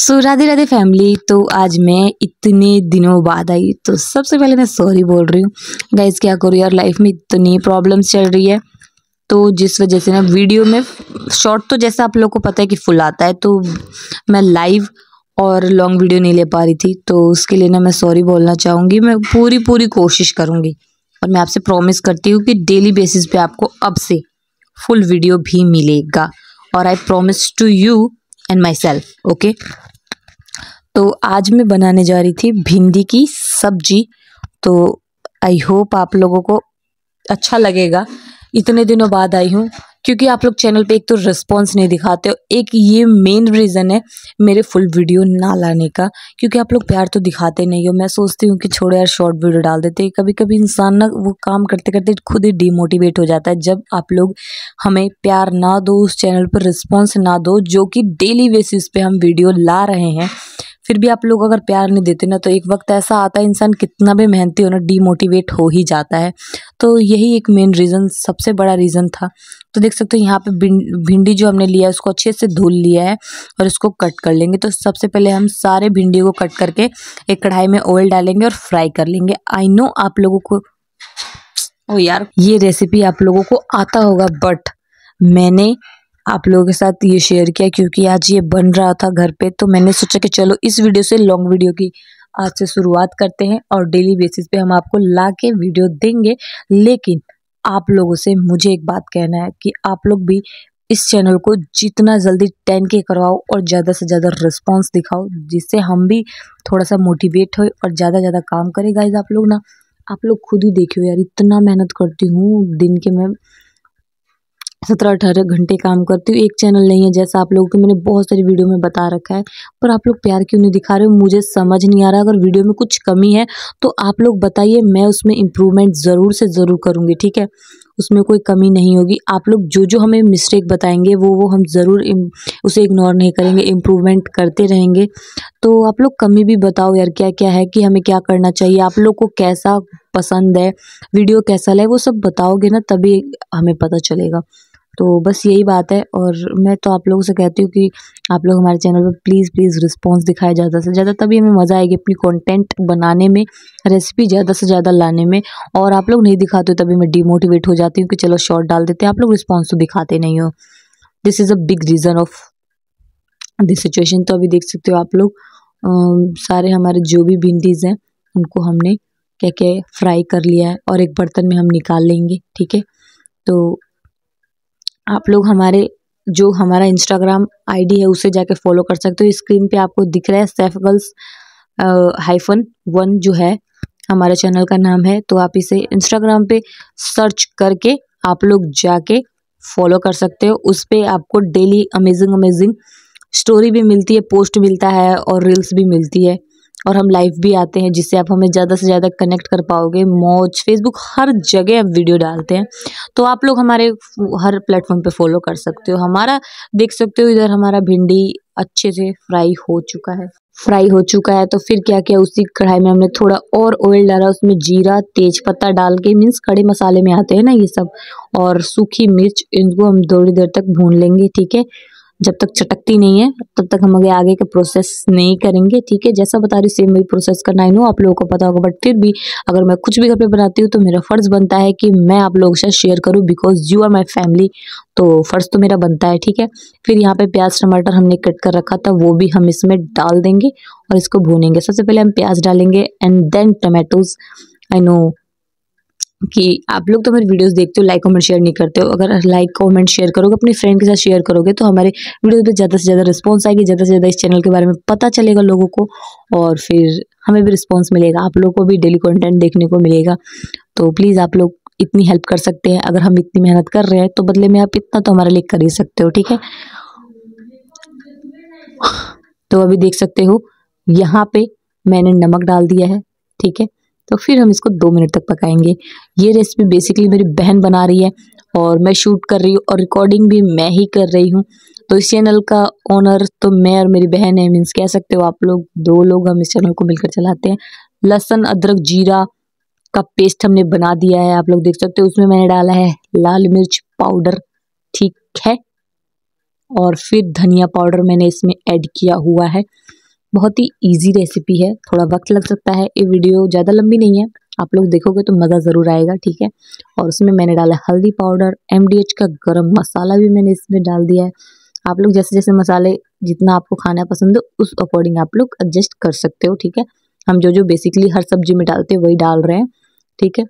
सो so, Radhe Radhe family तो आज मैं इतने दिनों बाद आई तो सबसे पहले मैं सॉरी बोल रही हूँ गाइज क्या करूँ यार लाइफ में इतनी प्रॉब्लम्स चल रही है तो जिस वजह से ना वीडियो में शॉर्ट तो जैसा आप लोग को पता है कि फुल आता है तो मैं लाइव और लॉन्ग वीडियो नहीं ले पा रही थी तो उसके लिए ना मैं सॉरी बोलना चाहूँगी मैं पूरी पूरी कोशिश करूँगी और मैं आपसे प्रॉमिस करती हूँ कि डेली बेसिस पे आपको अब से फुल वीडियो भी मिलेगा और I promise to you and myself okay तो आज मैं बनाने जा रही थी भिंडी की सब्जी तो आई होप आप लोगों को अच्छा लगेगा इतने दिनों बाद आई हूँ क्योंकि आप लोग चैनल पे एक तो रिस्पॉन्स नहीं दिखाते हो एक ये मेन रीज़न है मेरे फुल वीडियो ना लाने का क्योंकि आप लोग प्यार तो दिखाते नहीं हो मैं सोचती हूँ कि छोड़ो यार शॉर्ट वीडियो डाल देते कभी कभी इंसान ना वो काम करते करते खुद ही डिमोटिवेट हो जाता है जब आप लोग हमें प्यार ना दो उस चैनल पर रिस्पॉन्स ना दो जो कि डेली बेसिस पर हम वीडियो ला रहे हैं फिर भी आप लोग अगर प्यार नहीं देते ना तो एक वक्त ऐसा आता है इंसान कितना भी मेहनती हो ना डीमोटिवेट हो ही जाता है तो यही एक मेन रीज़न सबसे बड़ा रीज़न था तो देख सकते हो यहाँ पे भिंडी जो हमने लिया है उसको अच्छे से धुल लिया है और इसको कट कर लेंगे तो सबसे पहले हम सारे भिंडी को कट करके एक कढ़ाई में ऑयल डालेंगे और फ्राई कर लेंगे आई नो आप लोगों को ओ यार ये रेसिपी आप लोगों को आता होगा बट मैंने आप लोगों के साथ ये शेयर किया क्योंकि आज ये बन रहा था घर पे तो मैंने सोचा कि चलो इस वीडियो से लॉन्ग वीडियो की आज से शुरुआत करते हैं और डेली बेसिस पे हम आपको ला के वीडियो देंगे लेकिन आप लोगों से मुझे एक बात कहना है कि आप लोग भी इस चैनल को जितना जल्दी टेन के करवाओ और ज़्यादा से ज़्यादा रिस्पॉन्स दिखाओ जिससे हम भी थोड़ा सा मोटिवेट हो और ज़्यादा ज़्यादा काम करें गाइज आप लोग ना आप लोग खुद ही देखियो यार इतना मेहनत करती हूँ दिन के मैं सत्रह अठारह घंटे काम करती हूँ एक चैनल नहीं है जैसा आप लोगों को मैंने बहुत सारी वीडियो में बता रखा है पर आप लोग प्यार क्यों नहीं दिखा रहे हो मुझे समझ नहीं आ रहा अगर वीडियो में कुछ कमी है तो आप लोग बताइए मैं उसमें इम्प्रूवमेंट ज़रूर से ज़रूर करूँगी ठीक है उसमें कोई कमी नहीं होगी आप लोग जो जो हमें मिस्टेक बताएंगे वो वो हम ज़रूर उसे इग्नोर नहीं करेंगे इम्प्रूवमेंट करते रहेंगे तो आप लोग कमी भी बताओ यार क्या क्या है कि हमें क्या करना चाहिए आप लोग को कैसा पसंद है वीडियो कैसा लगे वो सब बताओगे ना तभी हमें पता चलेगा तो बस यही बात है और मैं तो आप लोगों से कहती हूँ कि आप लोग हमारे चैनल पर प्लीज़ प्लीज़ रिस्पॉन्स दिखाए ज़्यादा से ज़्यादा तभी हमें मज़ा आएगी अपनी कंटेंट बनाने में रेसिपी ज़्यादा से ज़्यादा लाने में और आप लोग नहीं दिखाते हो तभी मैं डिमोटिवेट हो जाती हूँ कि चलो शॉर्ट डाल देते हैं आप लोग रिस्पॉन्स तो दिखाते नहीं हो this is a big reason of this situation तो अभी देख सकते हो आप लोग सारे हमारे जो भी भिंडीज़ हैं उनको हमने क्या क्या फ्राई कर लिया है और एक बर्तन में हम निकाल लेंगे ठीक है तो आप लोग हमारे जो हमारा इंस्टाग्राम आईडी है उसे जाके फॉलो कर सकते हो स्क्रीन पे आपको दिख रहा है सेफ गर्ल्स हाइफन वन जो है हमारे चैनल का नाम है तो आप इसे इंस्टाग्राम पे सर्च करके आप लोग जाके फॉलो कर सकते हो उस पर आपको डेली अमेजिंग अमेजिंग स्टोरी भी मिलती है पोस्ट मिलता है और रील्स भी मिलती है और हम लाइव भी आते हैं जिससे आप हमें ज़्यादा से ज़्यादा कनेक्ट कर पाओगे मौज फेसबुक हर जगह आप वीडियो डालते हैं तो आप लोग हमारे हर प्लेटफॉर्म पे फॉलो कर सकते हो हमारा देख सकते हो इधर हमारा भिंडी अच्छे से फ्राई हो चुका है फ्राई हो चुका है तो फिर क्या किया उसी कढ़ाई में हमने थोड़ा और ऑयल डाला उसमें जीरा तेज पत्ता डाल के मीन्स कड़े मसाले में आते हैं ना ये सब और सूखी मिर्च इनको हम थोड़ी देर तक भून लेंगे ठीक है जब तक चटकती नहीं है तब तक हम आगे के प्रोसेस नहीं करेंगे ठीक है जैसा बता रही सेम वही प्रोसेस करना ही नो आप लोगों को पता होगा बट फिर भी अगर मैं कुछ भी घर पे बनाती हूँ तो मेरा फ़र्ज़ बनता है कि मैं आप लोगों से शेयर करूँ because you are my family तो फ़र्ज़ तो मेरा बनता है ठीक है फिर यहाँ पे प्याज टमाटर हमने कट कर रखा था वो भी हम इसमें डाल देंगे और इसको भूनेंगे सबसे पहले हम प्याज डालेंगे and then tomatoes I know कि आप लोग तो मेरे वीडियोस देखते हो लाइक कमेंट शेयर नहीं करते हो अगर लाइक कमेंट शेयर करोगे अपने फ्रेंड के साथ शेयर करोगे तो हमारे वीडियो पे ज़्यादा से ज़्यादा रिस्पॉन्स आएगी ज़्यादा से ज़्यादा इस चैनल के बारे में पता चलेगा लोगों को और फिर हमें भी रिस्पॉन्स मिलेगा आप लोगों को भी डेली कॉन्टेंट देखने को मिलेगा तो प्लीज़ आप लोग इतनी हेल्प कर सकते हैं अगर हम इतनी मेहनत कर रहे हैं तो बदले में आप इतना तो हमारे लिए कर ही सकते हो ठीक है तो अभी देख सकते हो यहाँ पे मैंने नमक डाल दिया है ठीक है तो फिर हम इसको दो मिनट तक पकाएंगे ये रेसिपी बेसिकली मेरी बहन बना रही है और मैं शूट कर रही हूँ और रिकॉर्डिंग भी मैं ही कर रही हूँ तो इस चैनल का ओनर तो मैं और मेरी बहन है मीन्स कह सकते हो आप लोग दो लोग हम इस चैनल को मिलकर चलाते हैं लहसन अदरक जीरा का पेस्ट हमने बना दिया है आप लोग देख सकते हो उसमें मैंने डाला है लाल मिर्च पाउडर ठीक है और फिर धनिया पाउडर मैंने इसमें ऐड किया हुआ है बहुत ही ईजी रेसिपी है थोड़ा वक्त लग सकता है ये वीडियो ज़्यादा लंबी नहीं है आप लोग देखोगे तो मज़ा ज़रूर आएगा ठीक है और उसमें मैंने डाला हल्दी पाउडर एम का गर्म मसाला भी मैंने इसमें डाल दिया है आप लोग जैसे जैसे मसाले जितना आपको खाना पसंद हो उस अकॉर्डिंग आप लोग एडजस्ट कर सकते हो ठीक है हम जो जो बेसिकली हर सब्जी में डालते हैं वही डाल रहे हैं ठीक है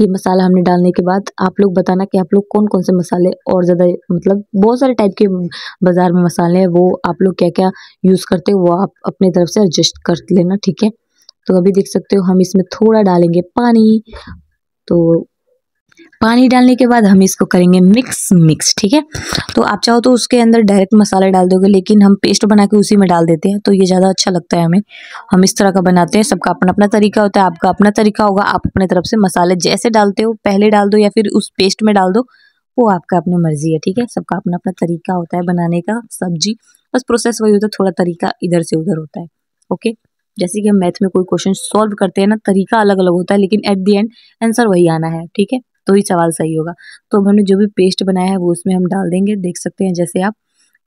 ये मसाला हमने डालने के बाद आप लोग बताना कि आप लोग कौन कौन से मसाले और ज़्यादा मतलब बहुत सारे टाइप के बाज़ार में मसाले हैं वो आप लोग क्या क्या यूज़ करते हो वो आप अपने तरफ से एडजस्ट कर लेना ठीक है तो अभी देख सकते हो हम इसमें थोड़ा डालेंगे पानी तो पानी डालने के बाद हम इसको करेंगे मिक्स मिक्स ठीक है तो आप चाहो तो उसके अंदर डायरेक्ट मसाले डाल दोगे लेकिन हम पेस्ट बना के उसी में डाल देते हैं तो ये ज़्यादा अच्छा लगता है हमें हम इस तरह का बनाते हैं सबका अपना अपना तरीका होता है आपका अपना तरीका होगा आप अपने तरफ से मसाले जैसे डालते हो पहले डाल दो या फिर उस पेस्ट में डाल दो वो आपका अपनी मर्जी है ठीक है सबका अपना अपना तरीका होता है बनाने का सब्जी बस प्रोसेस वही होता है थोड़ा तरीका इधर से उधर होता है ओके जैसे कि हम मैथ में कोई क्वेश्चन सॉल्व करते हैं ना तरीका अलग अलग होता है लेकिन एट दी एंड आंसर वही आना है ठीक है तो ही सवाल सही होगा तो हमने जो भी पेस्ट बनाया है वो उसमें हम डाल देंगे देख सकते हैं जैसे आप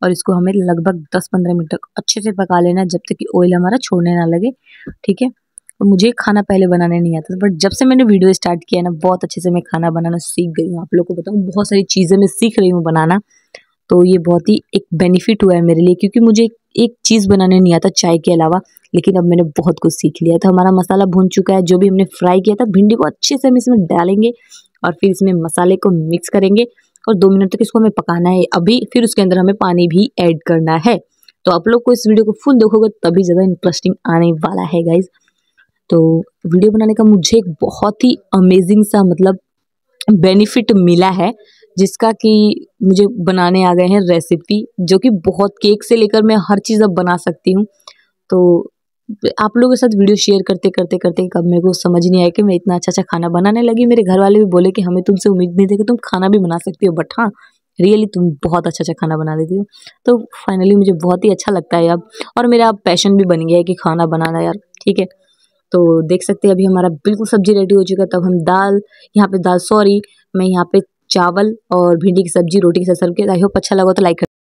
और इसको हमें लगभग 10-15 मिनट तक अच्छे से पका लेना जब तक कि ऑयल हमारा छोड़ने ना लगे ठीक है और मुझे खाना पहले बनाने नहीं आता था बट जब से मैंने वीडियो स्टार्ट किया ना बहुत अच्छे से मैं खाना बनाना सीख गई हूँ आप लोग को बताऊँ बहुत सारी चीज़ें मैं सीख रही हूँ बनाना तो ये बहुत ही एक बेनिफिट हुआ है मेरे लिए क्योंकि मुझे एक चीज़ बनाने नहीं आता चाय के अलावा लेकिन अब मैंने बहुत कुछ सीख लिया तो हमारा मसाला भून चुका है जो भी हमने फ्राई किया था भिंडी को अच्छे से हम इसमें डालेंगे और फिर इसमें मसाले को मिक्स करेंगे और दो मिनट तक इसको हमें पकाना है अभी फिर उसके अंदर हमें पानी भी ऐड करना है तो आप लोग को इस वीडियो को फुल देखोगे तभी ज़्यादा इंटरेस्टिंग आने वाला है गाइज तो वीडियो बनाने का मुझे एक बहुत ही अमेजिंग सा मतलब बेनिफिट मिला है जिसका कि मुझे बनाने आ गए हैं रेसिपी जो कि बहुत केक से लेकर मैं हर चीज़ अब बना सकती हूँ तो आप लोगों के साथ वीडियो शेयर करते करते करते कब मेरे को समझ नहीं आया कि मैं इतना अच्छा अच्छा खाना बनाने लगी मेरे घर वाले भी बोले कि हमें तुमसे उम्मीद नहीं थी कि तुम खाना भी बना सकती हो बट हाँ रियली तुम बहुत अच्छा अच्छा खाना बना देती हो तो फाइनली मुझे बहुत ही अच्छा लगता है अब और मेरा पैशन भी बन गया है कि खाना बनाना यार ठीक है तो देख सकते हैं अभी हमारा बिल्कुल सब्जी रेडी हो चुका है तब हम दाल यहाँ पे दाल सॉरी मैं यहाँ पे चावल और भिंडी की सब्जी रोटी के साथ सर्व आई होप अच्छा लगा तो लाइक